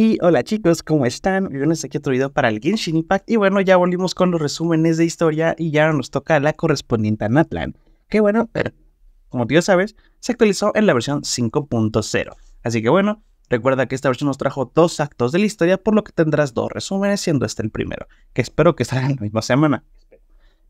Y hola chicos, ¿cómo están? Bienvenidos aquí a otro video para el Genshin Impact. Y bueno, ya volvimos con los resúmenes de historia y ya nos toca la correspondiente a Natlan. Que bueno, como tú ya sabes, se actualizó en la versión 5.0. Así que bueno, recuerda que esta versión nos trajo dos actos de la historia, por lo que tendrás dos resúmenes, siendo este el primero, que espero que en la misma semana.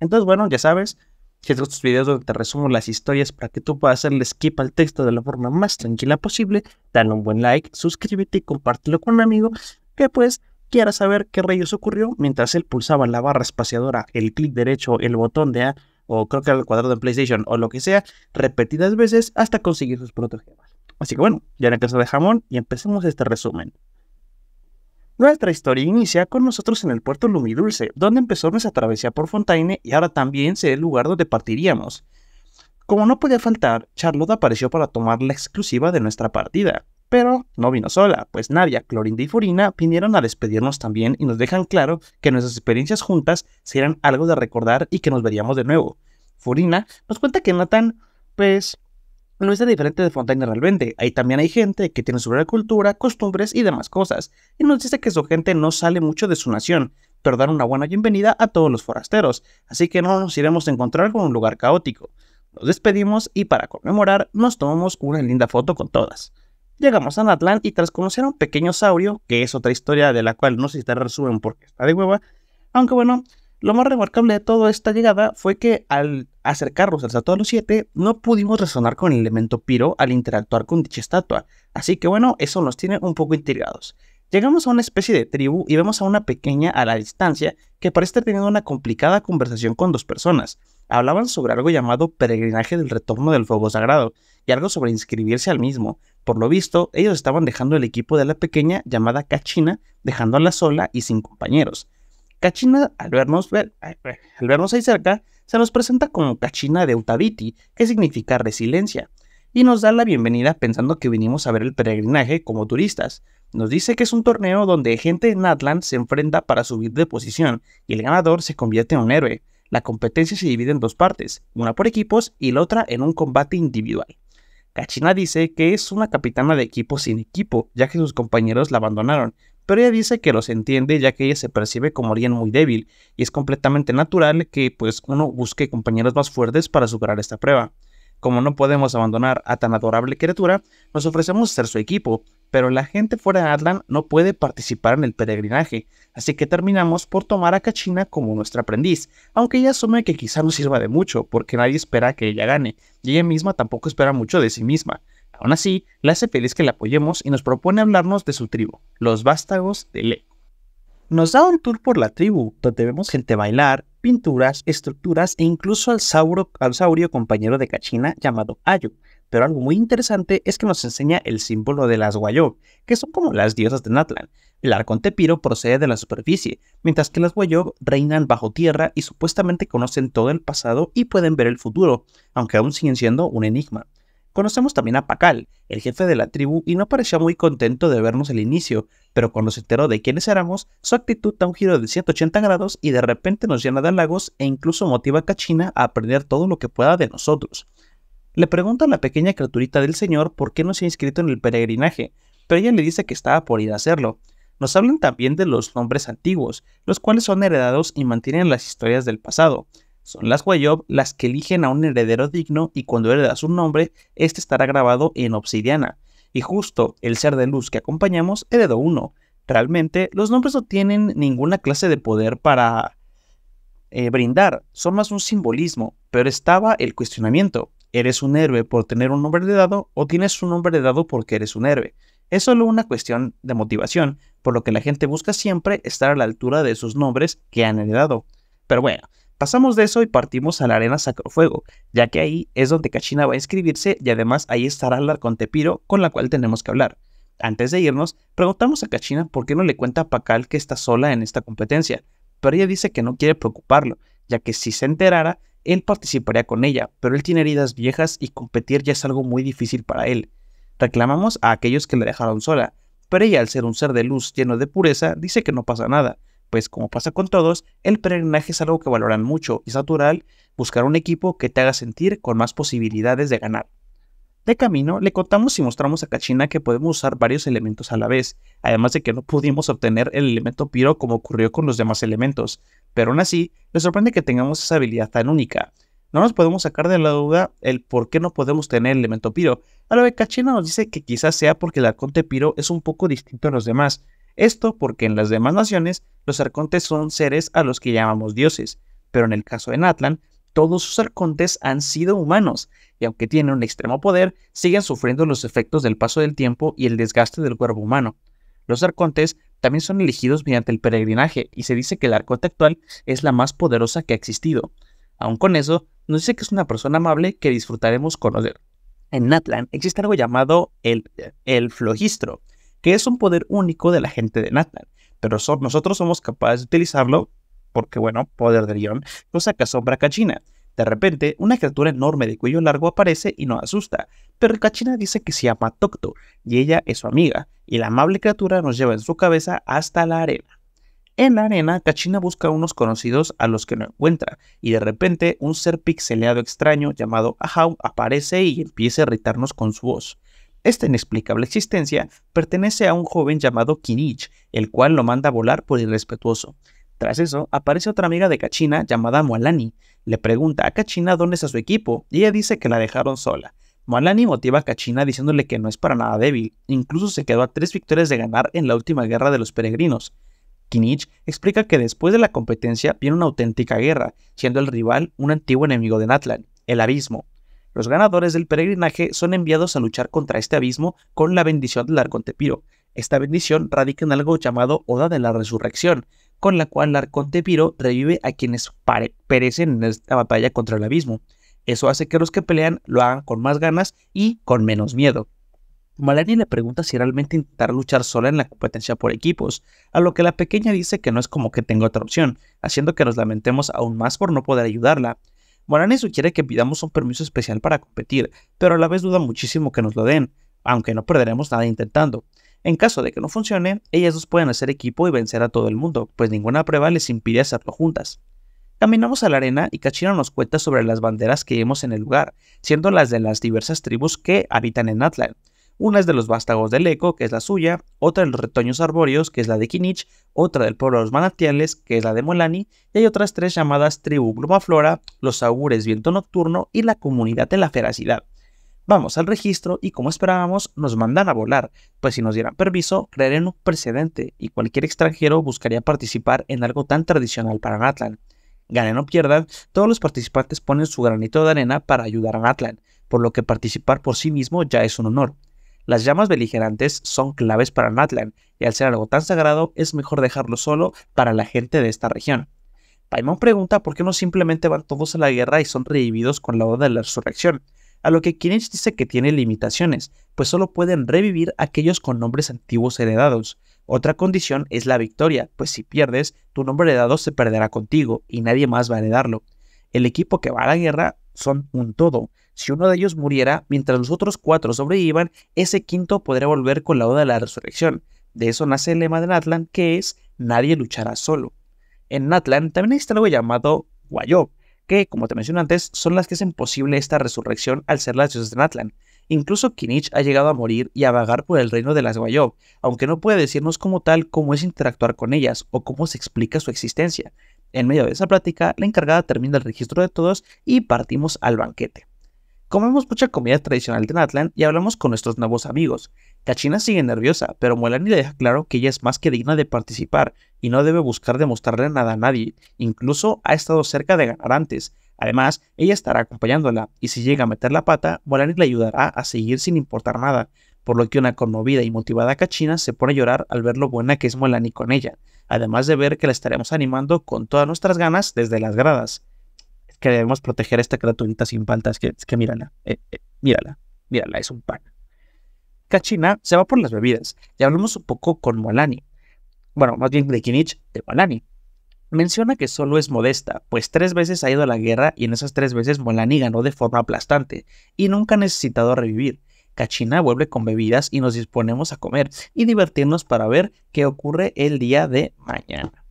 Entonces bueno, ya sabes, si te gustan estos videos donde te resumo las historias para que tú puedas hacerle skip al texto de la forma más tranquila posible, dale un buen like, suscríbete y compártelo con un amigo que pues quiera saber qué rayos ocurrió mientras él pulsaba la barra espaciadora, el clic derecho, el botón de A o creo que era el cuadrado en PlayStation o lo que sea, repetidas veces hasta conseguir sus protogemas. Así que bueno, ya en el caso de jamón y empecemos este resumen. Nuestra historia inicia con nosotros en el puerto Lumidulce, donde empezó nuestra travesía por Fontaine y ahora también será el lugar donde partiríamos. Como no podía faltar, Charlotte apareció para tomar la exclusiva de nuestra partida, pero no vino sola, pues Nadia, Clorinda y Furina vinieron a despedirnos también y nos dejan claro que nuestras experiencias juntas serán algo de recordar y que nos veríamos de nuevo. Furina nos cuenta que Nathan, pues, no es diferente de Fontaine realmente. Ahí también hay gente que tiene su propia cultura, costumbres y demás cosas, y nos dice que su gente no sale mucho de su nación, pero dan una buena bienvenida a todos los forasteros, así que no nos iremos a encontrar con un lugar caótico. Nos despedimos y para conmemorar nos tomamos una linda foto con todas. Llegamos a Natlan y tras conocer a un pequeño saurio, que es otra historia de la cual no se está resumen porque está de hueva, aunque bueno, lo más remarcable de toda esta llegada fue que al acercarlos de los siete, no pudimos resonar con el elemento piro al interactuar con dicha estatua, así que bueno, eso nos tiene un poco intrigados. Llegamos a una especie de tribu y vemos a una pequeña a la distancia que parece estar teniendo una complicada conversación con dos personas. Hablaban sobre algo llamado peregrinaje del retorno del fuego sagrado y algo sobre inscribirse al mismo. Por lo visto, ellos estaban dejando el equipo de la pequeña llamada Cachina, dejándola sola y sin compañeros. Cachina, al vernos, al vernos ahí cerca, se nos presenta como Kachina Utaviti, que significa resiliencia, y nos da la bienvenida pensando que vinimos a ver el peregrinaje como turistas. Nos dice que es un torneo donde gente en Natlan se enfrenta para subir de posición y el ganador se convierte en un héroe. La competencia se divide en dos partes, una por equipos y la otra en un combate individual. Kachina dice que es una capitana de equipo sin equipo, ya que sus compañeros la abandonaron, pero ella dice que los entiende ya que ella se percibe como alguien muy débil y es completamente natural que pues uno busque compañeros más fuertes para superar esta prueba. Como no podemos abandonar a tan adorable criatura, nos ofrecemos ser su equipo, pero la gente fuera de Atlan no puede participar en el peregrinaje, así que terminamos por tomar a Kachina como nuestra aprendiz, aunque ella asume que quizá no sirva de mucho, porque nadie espera que ella gane, y ella misma tampoco espera mucho de sí misma. Aún así, la hace feliz que la apoyemos y nos propone hablarnos de su tribu, los vástagos de Le. Nos da un tour por la tribu, donde vemos gente bailar, pinturas, estructuras e incluso al, sauro, al saurio compañero de Cachina llamado Ayu. Pero algo muy interesante es que nos enseña el símbolo de las Guayob, que son como las diosas de Natlan. El en Tepiro procede de la superficie, mientras que las Guayob reinan bajo tierra y supuestamente conocen todo el pasado y pueden ver el futuro, aunque aún siguen siendo un enigma. Conocemos también a Pacal, el jefe de la tribu, y no parecía muy contento de vernos al inicio, pero cuando se enteró de quiénes éramos, su actitud da un giro de 180 grados y de repente nos llena de halagos e incluso motiva a Kachina a aprender todo lo que pueda de nosotros. Le pregunta a la pequeña criaturita del señor por qué no se ha inscrito en el peregrinaje, pero ella le dice que estaba por ir a hacerlo. Nos hablan también de los nombres antiguos, los cuales son heredados y mantienen las historias del pasado. Son las Guayob las que eligen a un heredero digno y cuando heredas un nombre, este estará grabado en obsidiana. Y justo el ser de luz que acompañamos heredó uno. Realmente, los nombres no tienen ninguna clase de poder para eh, brindar, son más un simbolismo, pero estaba el cuestionamiento. ¿Eres un héroe por tener un nombre heredado o tienes un nombre de dado porque eres un héroe? Es solo una cuestión de motivación, por lo que la gente busca siempre estar a la altura de sus nombres que han heredado. Pero bueno, Pasamos de eso y partimos a la arena Sacrofuego, ya que ahí es donde Kachina va a inscribirse y además ahí estará la con Tepiro, con la cual tenemos que hablar. Antes de irnos, preguntamos a Kachina por qué no le cuenta a Pakal que está sola en esta competencia, pero ella dice que no quiere preocuparlo, ya que si se enterara, él participaría con ella, pero él tiene heridas viejas y competir ya es algo muy difícil para él. Reclamamos a aquellos que la dejaron sola, pero ella al ser un ser de luz lleno de pureza dice que no pasa nada, pues como pasa con todos, el peregrinaje es algo que valoran mucho y es natural buscar un equipo que te haga sentir con más posibilidades de ganar. De camino, le contamos y mostramos a Kachina que podemos usar varios elementos a la vez, además de que no pudimos obtener el elemento piro como ocurrió con los demás elementos, pero aún así, le sorprende que tengamos esa habilidad tan única. No nos podemos sacar de la duda el por qué no podemos tener el elemento piro, a lo que Kachina nos dice que quizás sea porque el arconte piro es un poco distinto a los demás, esto porque en las demás naciones los arcontes son seres a los que llamamos dioses, pero en el caso de Natlan, todos sus arcontes han sido humanos, y aunque tienen un extremo poder, siguen sufriendo los efectos del paso del tiempo y el desgaste del cuerpo humano. Los arcontes también son elegidos mediante el peregrinaje, y se dice que el arconte actual es la más poderosa que ha existido. Aun con eso, nos dice que es una persona amable que disfrutaremos conocer. En Natlan existe algo llamado el, el flogistro, que es un poder único de la gente de Nathan, pero nosotros somos capaces de utilizarlo porque, bueno, poder de guión, cosa que asombra a Kachina. De repente, una criatura enorme de cuello largo aparece y nos asusta, pero Kachina dice que se llama Tokto y ella es su amiga, y la amable criatura nos lleva en su cabeza hasta la arena. En la arena, Kachina busca a unos conocidos a los que no encuentra, y de repente un ser pixeleado extraño llamado Ahau aparece y empieza a irritarnos con su voz. Esta inexplicable existencia pertenece a un joven llamado Kinich, el cual lo manda a volar por irrespetuoso. Tras eso, aparece otra amiga de Kachina llamada Mualani. Le pregunta a Kachina dónde está su equipo y ella dice que la dejaron sola. Mualani motiva a Kachina diciéndole que no es para nada débil, incluso se quedó a tres victorias de ganar en la última guerra de los peregrinos. Kinich explica que después de la competencia viene una auténtica guerra, siendo el rival un antiguo enemigo de Natlan, el abismo, los ganadores del peregrinaje son enviados a luchar contra este abismo con la bendición del Arconte Piro. Esta bendición radica en algo llamado Oda de la Resurrección, con la cual el Arconte Piro revive a quienes perecen en esta batalla contra el abismo. Eso hace que los que pelean lo hagan con más ganas y con menos miedo. Malani le pregunta si realmente intentar luchar sola en la competencia por equipos, a lo que la pequeña dice que no es como que tenga otra opción, haciendo que nos lamentemos aún más por no poder ayudarla. Morane sugiere que pidamos un permiso especial para competir, pero a la vez duda muchísimo que nos lo den, aunque no perderemos nada intentando. En caso de que no funcione, ellas dos pueden hacer equipo y vencer a todo el mundo, pues ninguna prueba les impide hacerlo juntas. Caminamos a la arena y Kachina nos cuenta sobre las banderas que vemos en el lugar, siendo las de las diversas tribus que habitan en Atlan. Una es de los vástagos del Eco, que es la suya, otra de los retoños arbóreos, que es la de Kinich, otra del pueblo de los manantiales, que es la de Molani, y hay otras tres llamadas tribu Glumaflora, los augures viento nocturno y la comunidad de la feracidad. Vamos al registro y como esperábamos nos mandan a volar, pues si nos dieran permiso crearían un precedente y cualquier extranjero buscaría participar en algo tan tradicional para Natlan. Ganen o pierdan, todos los participantes ponen su granito de arena para ayudar a Natlan, por lo que participar por sí mismo ya es un honor. Las llamas beligerantes son claves para Natlan, y al ser algo tan sagrado, es mejor dejarlo solo para la gente de esta región. Paimon pregunta por qué no simplemente van todos a la guerra y son revividos con la Oda de la Resurrección, a lo que Kinich dice que tiene limitaciones, pues solo pueden revivir aquellos con nombres antiguos heredados. Otra condición es la victoria, pues si pierdes, tu nombre heredado se perderá contigo y nadie más va a heredarlo. El equipo que va a la guerra son un todo, si uno de ellos muriera, mientras los otros cuatro sobrevivan, ese quinto podría volver con la oda de la resurrección. De eso nace el lema de Natlan, que es Nadie luchará solo. En Natlan también existe algo llamado Guayob, que, como te mencioné antes, son las que hacen posible esta resurrección al ser las dioses de Natlan. Incluso Kinich ha llegado a morir y a vagar por el reino de las Guayob, aunque no puede decirnos como tal cómo es interactuar con ellas o cómo se explica su existencia. En medio de esa plática, la encargada termina el registro de todos y partimos al banquete. Comemos mucha comida tradicional de Natlan y hablamos con nuestros nuevos amigos. Kachina sigue nerviosa, pero Molani le deja claro que ella es más que digna de participar y no debe buscar demostrarle nada a nadie. Incluso ha estado cerca de ganar antes. Además, ella estará acompañándola y si llega a meter la pata, Molani le ayudará a seguir sin importar nada, por lo que una conmovida y motivada Kachina se pone a llorar al ver lo buena que es Molani con ella, además de ver que la estaremos animando con todas nuestras ganas desde las gradas que debemos proteger a esta criaturita sin pantas que, es que mírala, eh, eh, mírala, mírala, es un pan. Kachina se va por las bebidas. y hablamos un poco con Molani. Bueno, más bien de Kinich, de Molani. Menciona que solo es modesta, pues tres veces ha ido a la guerra y en esas tres veces Molani ganó de forma aplastante y nunca ha necesitado revivir. Kachina vuelve con bebidas y nos disponemos a comer y divertirnos para ver qué ocurre el día de mañana.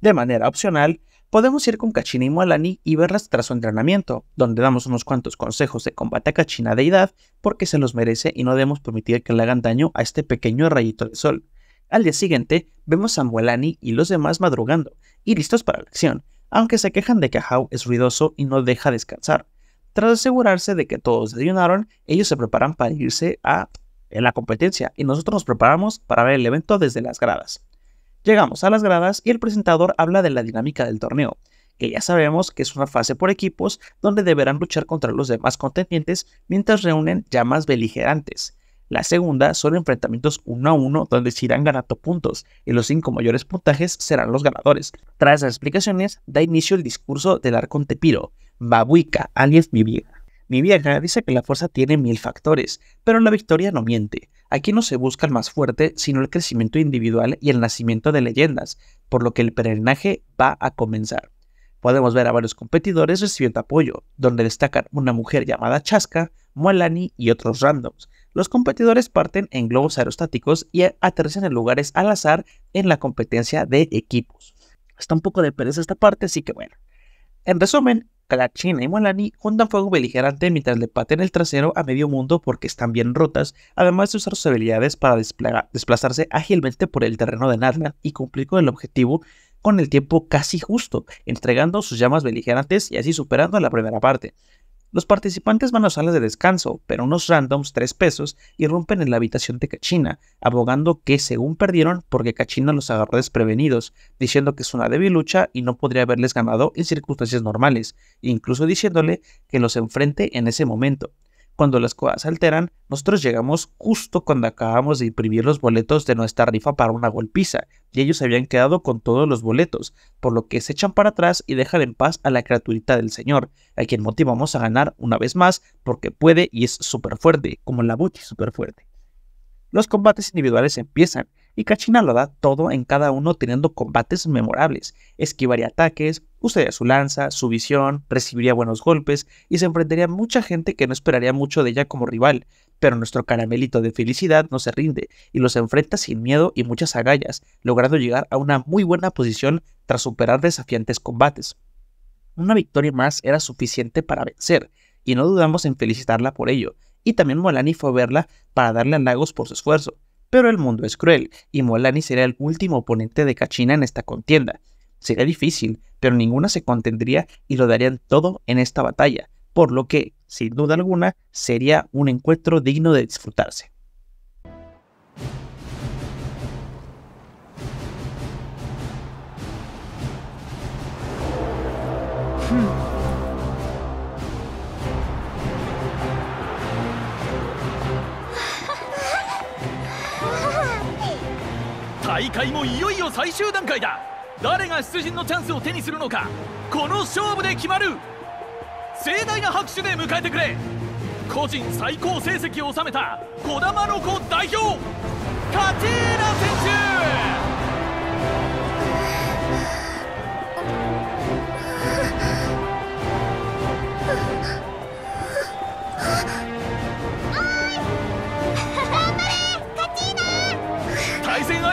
De manera opcional, podemos ir con Kachina y Mualani y verlas tras su entrenamiento, donde damos unos cuantos consejos de combate a Kachina deidad porque se los merece y no debemos permitir que le hagan daño a este pequeño rayito de sol. Al día siguiente, vemos a Mualani y los demás madrugando y listos para la acción, aunque se quejan de que Hao es ruidoso y no deja descansar. Tras asegurarse de que todos desayunaron, ellos se preparan para irse a la competencia y nosotros nos preparamos para ver el evento desde las gradas. Llegamos a las gradas y el presentador habla de la dinámica del torneo, que ya sabemos que es una fase por equipos donde deberán luchar contra los demás contendientes mientras reúnen llamas beligerantes. La segunda son enfrentamientos uno a uno donde se irán ganando puntos y los cinco mayores puntajes serán los ganadores. Tras las explicaciones, da inicio el discurso del arconte Tepiro, Babuica, alias Viviega. Mi vieja dice que la fuerza tiene mil factores, pero la victoria no miente. Aquí no se busca el más fuerte, sino el crecimiento individual y el nacimiento de leyendas, por lo que el peregrinaje va a comenzar. Podemos ver a varios competidores recibiendo apoyo, donde destacan una mujer llamada Chasca, Mualani y otros randoms. Los competidores parten en globos aerostáticos y aterrizan en lugares al azar en la competencia de equipos. Está un poco de pereza esta parte, así que bueno. En resumen, China y Molani juntan fuego beligerante mientras le paten el trasero a medio mundo porque están bien rotas, además de usar sus habilidades para desplazarse ágilmente por el terreno de Narnia y cumplir con el objetivo con el tiempo casi justo, entregando sus llamas beligerantes y así superando la primera parte. Los participantes van a salas de descanso, pero unos randoms 3 pesos irrumpen en la habitación de Cachina, abogando que según perdieron porque Cachina los agarró desprevenidos, diciendo que es una débil lucha y no podría haberles ganado en circunstancias normales, incluso diciéndole que los enfrente en ese momento cuando las cosas se alteran, nosotros llegamos justo cuando acabamos de imprimir los boletos de nuestra rifa para una golpiza, y ellos habían quedado con todos los boletos, por lo que se echan para atrás y dejan en paz a la criaturita del señor, a quien motivamos a ganar una vez más, porque puede y es súper fuerte, como la Buchi súper fuerte. Los combates individuales empiezan, y Kachina lo da todo en cada uno teniendo combates memorables. Esquivaría ataques, usaría su lanza, su visión, recibiría buenos golpes y se enfrentaría a mucha gente que no esperaría mucho de ella como rival. Pero nuestro caramelito de felicidad no se rinde y los enfrenta sin miedo y muchas agallas, logrando llegar a una muy buena posición tras superar desafiantes combates. Una victoria más era suficiente para vencer, y no dudamos en felicitarla por ello, y también Molani fue a verla para darle halagos por su esfuerzo pero el mundo es cruel y Molani será el último oponente de Kachina en esta contienda. Sería difícil, pero ninguna se contendría y lo darían todo en esta batalla, por lo que, sin duda alguna, sería un encuentro digno de disfrutarse. 大会もいよいよ最終段階だ誰が出陣のチャンスを手にするのかこの勝負で決まる盛大な拍手で迎えてくれ個人最高成績を収めた児玉ロコ代表カティー選手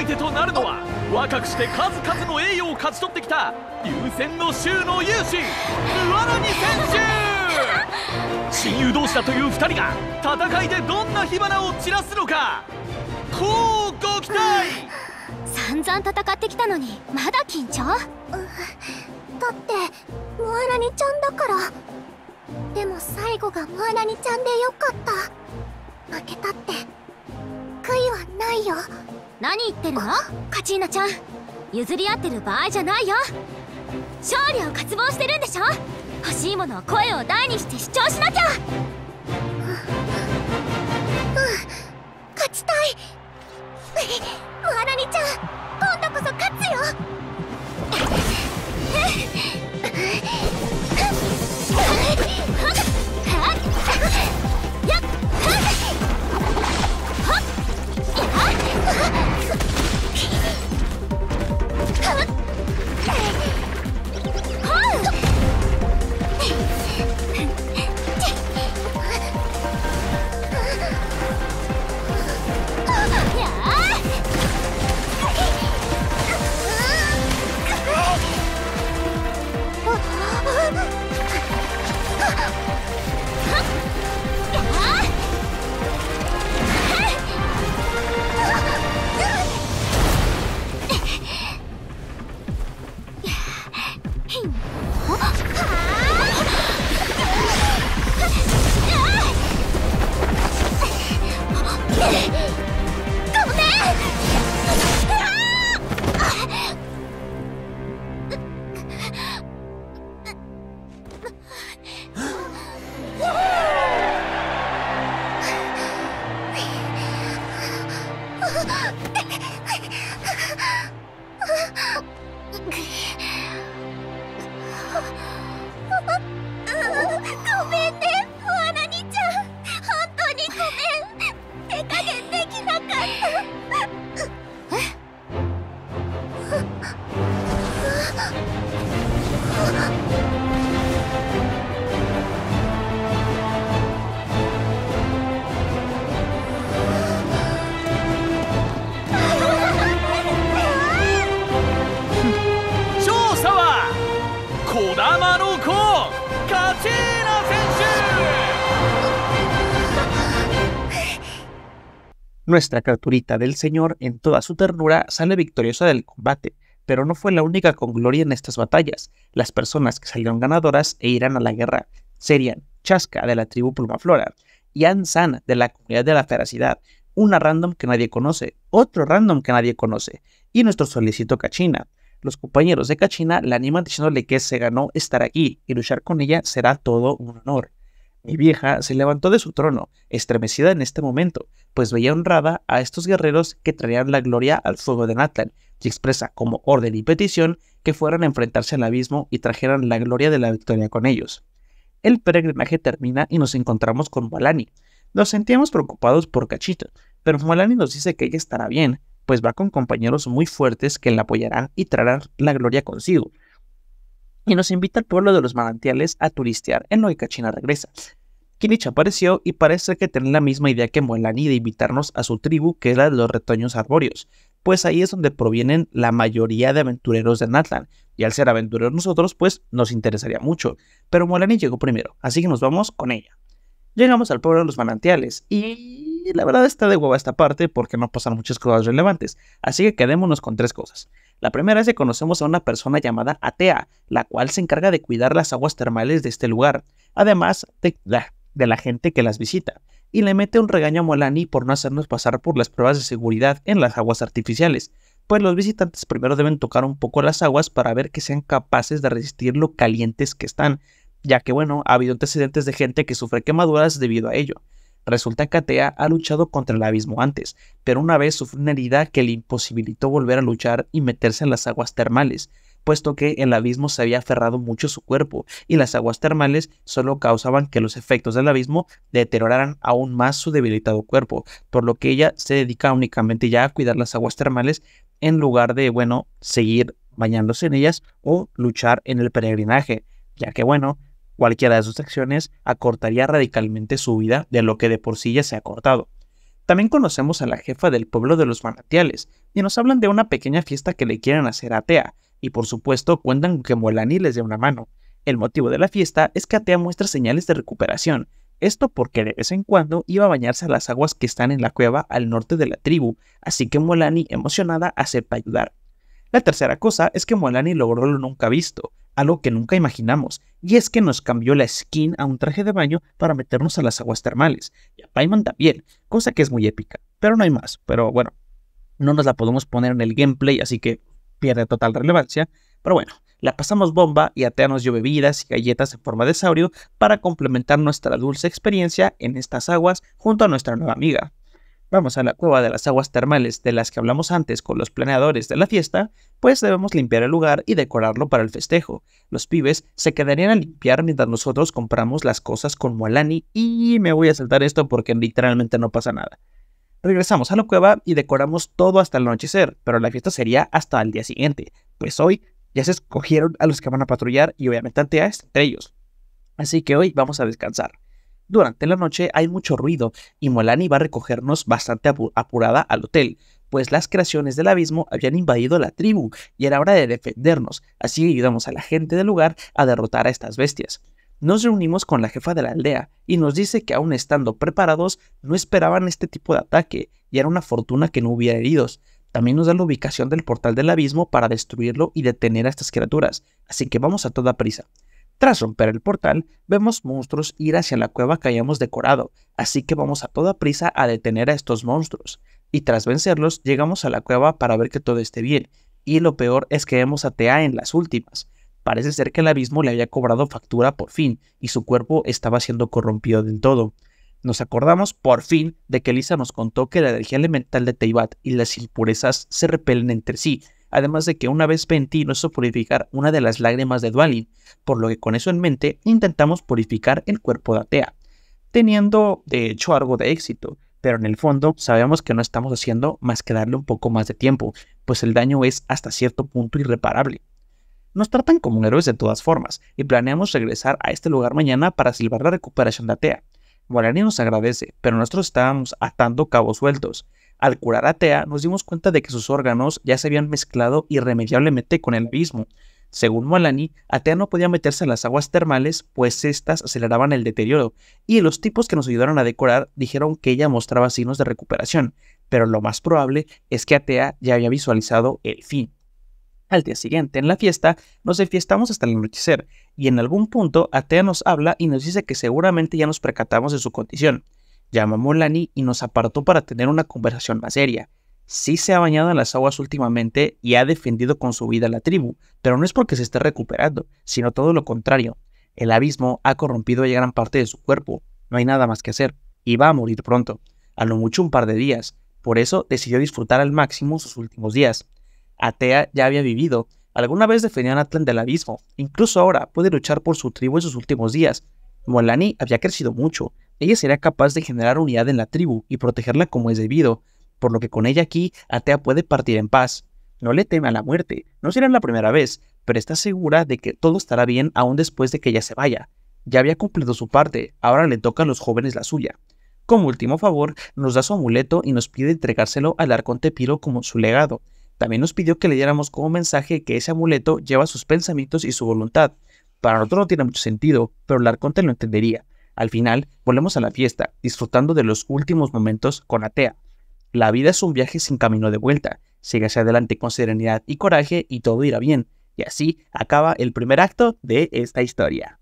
手となるのは若くして数々の栄誉を勝ち取ってきた優先の州の勇士ムアラニ選手 親友同士だという2人が戦いでどんな火花を散らすのかこうご期待、ん、散々戦ってきたのにまだ緊張、うん、だってムアラニちゃんだからでも最後がムアラニちゃんでよかった負けたって悔いはないよ何言ってるのカチーナちゃん譲り合ってる場合じゃないよ勝利を渇望してるんでしょ欲しいものを声を大にして主張しなきゃ、うんうん、勝ちたいお花ニちゃん今度こそ勝つよ Hey! Nuestra criaturita del Señor, en toda su ternura, sale victoriosa del combate, pero no fue la única con gloria en estas batallas. Las personas que salieron ganadoras e irán a la guerra serían Chasca de la tribu Plumaflora, Yan San de la comunidad de la feracidad, una random que nadie conoce, otro random que nadie conoce, y nuestro solicito Kachina. Los compañeros de Cachina la animan diciéndole que se ganó estar aquí y luchar con ella será todo un honor. Mi vieja se levantó de su trono, estremecida en este momento, pues veía honrada a estos guerreros que traían la gloria al fuego de Natlan, y expresa como orden y petición que fueran a enfrentarse al abismo y trajeran la gloria de la victoria con ellos. El peregrinaje termina y nos encontramos con Walani. Nos sentíamos preocupados por Cachito, pero Malani nos dice que ella estará bien, pues va con compañeros muy fuertes que la apoyarán y traerán la gloria consigo. Y nos invita al pueblo de los manantiales a turistear en lo que Cachina regresa, Kinich apareció y parece que tiene la misma idea que Molani de invitarnos a su tribu, que es la de los retoños arbóreos, pues ahí es donde provienen la mayoría de aventureros de Natlan, y al ser aventureros nosotros, pues nos interesaría mucho. Pero Molani llegó primero, así que nos vamos con ella. Llegamos al pueblo de los manantiales, y la verdad está de hueva esta parte porque no pasan muchas cosas relevantes, así que quedémonos con tres cosas. La primera es que conocemos a una persona llamada Atea, la cual se encarga de cuidar las aguas termales de este lugar. Además, de, de la gente que las visita, y le mete un regaño a Molani por no hacernos pasar por las pruebas de seguridad en las aguas artificiales, pues los visitantes primero deben tocar un poco las aguas para ver que sean capaces de resistir lo calientes que están, ya que bueno, ha habido antecedentes de gente que sufre quemaduras debido a ello. Resulta que Atea ha luchado contra el abismo antes, pero una vez sufrió una herida que le imposibilitó volver a luchar y meterse en las aguas termales, puesto que el abismo se había aferrado mucho a su cuerpo y las aguas termales solo causaban que los efectos del abismo deterioraran aún más su debilitado cuerpo, por lo que ella se dedica únicamente ya a cuidar las aguas termales en lugar de, bueno, seguir bañándose en ellas o luchar en el peregrinaje, ya que, bueno, cualquiera de sus acciones acortaría radicalmente su vida de lo que de por sí ya se ha cortado. También conocemos a la jefa del pueblo de los manantiales, y nos hablan de una pequeña fiesta que le quieren hacer a Tea, y por supuesto cuentan que Molani les dé una mano. El motivo de la fiesta es que Atea muestra señales de recuperación, esto porque de vez en cuando iba a bañarse a las aguas que están en la cueva al norte de la tribu, así que Molani, emocionada, acepta ayudar. La tercera cosa es que Molani logró lo nunca visto, algo que nunca imaginamos, y es que nos cambió la skin a un traje de baño para meternos a las aguas termales, y a Paiman también, cosa que es muy épica, pero no hay más, pero bueno, no nos la podemos poner en el gameplay, así que pierde total relevancia, pero bueno, la pasamos bomba y ateanos yo bebidas y galletas en forma de saurio para complementar nuestra dulce experiencia en estas aguas junto a nuestra nueva amiga. Vamos a la cueva de las aguas termales de las que hablamos antes con los planeadores de la fiesta, pues debemos limpiar el lugar y decorarlo para el festejo. Los pibes se quedarían a limpiar mientras nosotros compramos las cosas con Mualani y me voy a saltar esto porque literalmente no pasa nada. Regresamos a la cueva y decoramos todo hasta el anochecer, pero la fiesta sería hasta el día siguiente, pues hoy ya se escogieron a los que van a patrullar y obviamente ante entre ellos. Así que hoy vamos a descansar. Durante la noche hay mucho ruido y Molani va a recogernos bastante apurada al hotel, pues las creaciones del abismo habían invadido la tribu y era hora de defendernos, así que ayudamos a la gente del lugar a derrotar a estas bestias. Nos reunimos con la jefa de la aldea y nos dice que aún estando preparados no esperaban este tipo de ataque y era una fortuna que no hubiera heridos. También nos da la ubicación del portal del abismo para destruirlo y detener a estas criaturas, así que vamos a toda prisa. Tras romper el portal, vemos monstruos ir hacia la cueva que hayamos decorado, así que vamos a toda prisa a detener a estos monstruos. Y tras vencerlos, llegamos a la cueva para ver que todo esté bien, y lo peor es que vemos a Tea en las últimas. Parece ser que el abismo le había cobrado factura por fin, y su cuerpo estaba siendo corrompido del todo. Nos acordamos por fin de que Lisa nos contó que la energía elemental de Teyvat y las impurezas se repelen entre sí, además de que una vez Venti no hizo purificar una de las lágrimas de Dualin, por lo que con eso en mente intentamos purificar el cuerpo de Atea, teniendo de hecho algo de éxito, pero en el fondo sabemos que no estamos haciendo más que darle un poco más de tiempo, pues el daño es hasta cierto punto irreparable. Nos tratan como héroes de todas formas y planeamos regresar a este lugar mañana para silbar la recuperación de Atea. Walani nos agradece, pero nosotros estábamos atando cabos sueltos. Al curar a Atea, nos dimos cuenta de que sus órganos ya se habían mezclado irremediablemente con el abismo. Según Molani, Atea no podía meterse en las aguas termales, pues éstas aceleraban el deterioro, y los tipos que nos ayudaron a decorar dijeron que ella mostraba signos de recuperación, pero lo más probable es que Atea ya había visualizado el fin. Al día siguiente, en la fiesta, nos enfiestamos hasta el anochecer, y en algún punto Atea nos habla y nos dice que seguramente ya nos percatamos de su condición. Llamamos a Molani y nos apartó para tener una conversación más seria. Sí se ha bañado en las aguas últimamente y ha defendido con su vida la tribu, pero no es porque se esté recuperando, sino todo lo contrario. El abismo ha corrompido ya gran parte de su cuerpo, no hay nada más que hacer, y va a morir pronto, a lo mucho un par de días, por eso decidió disfrutar al máximo sus últimos días atea ya había vivido. Alguna vez defendió a Natlan del abismo, incluso ahora puede luchar por su tribu en sus últimos días. Molani había crecido mucho, ella sería capaz de generar unidad en la tribu y protegerla como es debido, por lo que con ella aquí, Atea puede partir en paz. No le teme a la muerte, no será la primera vez, pero está segura de que todo estará bien aún después de que ella se vaya. Ya había cumplido su parte, ahora le toca a los jóvenes la suya. Como último favor, nos da su amuleto y nos pide entregárselo al arconte Piro como su legado. También nos pidió que leyéramos como mensaje que ese amuleto lleva sus pensamientos y su voluntad. Para nosotros no tiene mucho sentido, pero el arconte lo entendería. Al final, volvemos a la fiesta, disfrutando de los últimos momentos con Atea. La vida es un viaje sin camino de vuelta. Sigue hacia adelante con serenidad y coraje y todo irá bien. Y así acaba el primer acto de esta historia.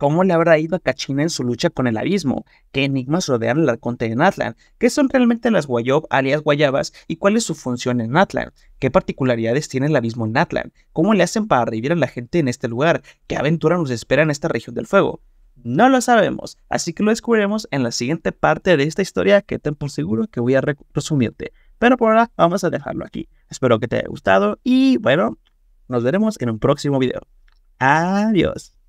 ¿Cómo le habrá ido a Kachina en su lucha con el abismo? ¿Qué enigmas rodean el arconte de atlan ¿Qué son realmente las guayob alias guayabas y cuál es su función en Atlan? ¿Qué particularidades tiene el abismo en Atlan? ¿Cómo le hacen para revivir a la gente en este lugar? ¿Qué aventura nos espera en esta región del fuego? No lo sabemos, así que lo descubriremos en la siguiente parte de esta historia que ten por seguro que voy a resumirte. Pero por ahora vamos a dejarlo aquí. Espero que te haya gustado y bueno, nos veremos en un próximo video. Adiós.